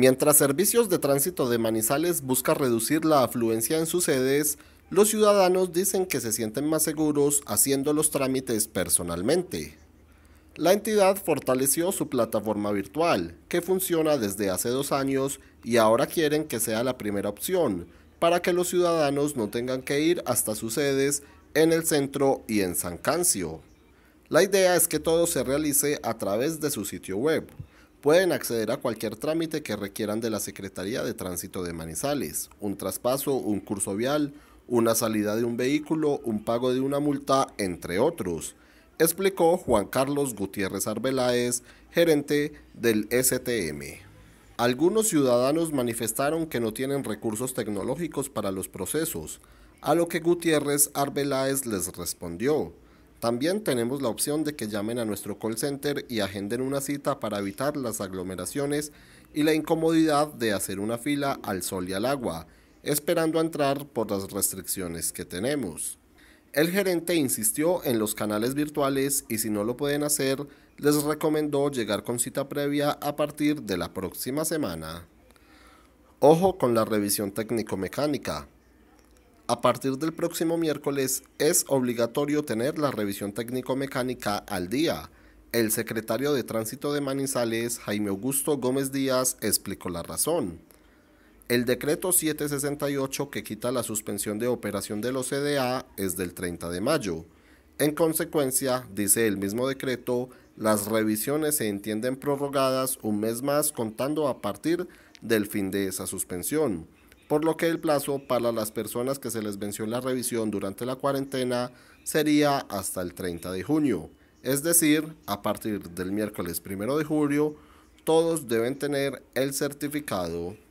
Mientras Servicios de Tránsito de Manizales busca reducir la afluencia en sus sedes, los ciudadanos dicen que se sienten más seguros haciendo los trámites personalmente. La entidad fortaleció su plataforma virtual, que funciona desde hace dos años y ahora quieren que sea la primera opción, para que los ciudadanos no tengan que ir hasta sus sedes en el centro y en San Cancio. La idea es que todo se realice a través de su sitio web, pueden acceder a cualquier trámite que requieran de la Secretaría de Tránsito de Manizales, un traspaso, un curso vial, una salida de un vehículo, un pago de una multa, entre otros, explicó Juan Carlos Gutiérrez Arbeláez, gerente del STM. Algunos ciudadanos manifestaron que no tienen recursos tecnológicos para los procesos, a lo que Gutiérrez Arbeláez les respondió también tenemos la opción de que llamen a nuestro call center y agenden una cita para evitar las aglomeraciones y la incomodidad de hacer una fila al sol y al agua, esperando entrar por las restricciones que tenemos. El gerente insistió en los canales virtuales y si no lo pueden hacer, les recomendó llegar con cita previa a partir de la próxima semana. Ojo con la revisión técnico-mecánica. A partir del próximo miércoles es obligatorio tener la revisión técnico-mecánica al día. El secretario de Tránsito de Manizales, Jaime Augusto Gómez Díaz, explicó la razón. El decreto 768 que quita la suspensión de operación de los CDA es del 30 de mayo. En consecuencia, dice el mismo decreto, las revisiones se entienden prorrogadas un mes más contando a partir del fin de esa suspensión por lo que el plazo para las personas que se les venció la revisión durante la cuarentena sería hasta el 30 de junio. Es decir, a partir del miércoles 1 de julio, todos deben tener el certificado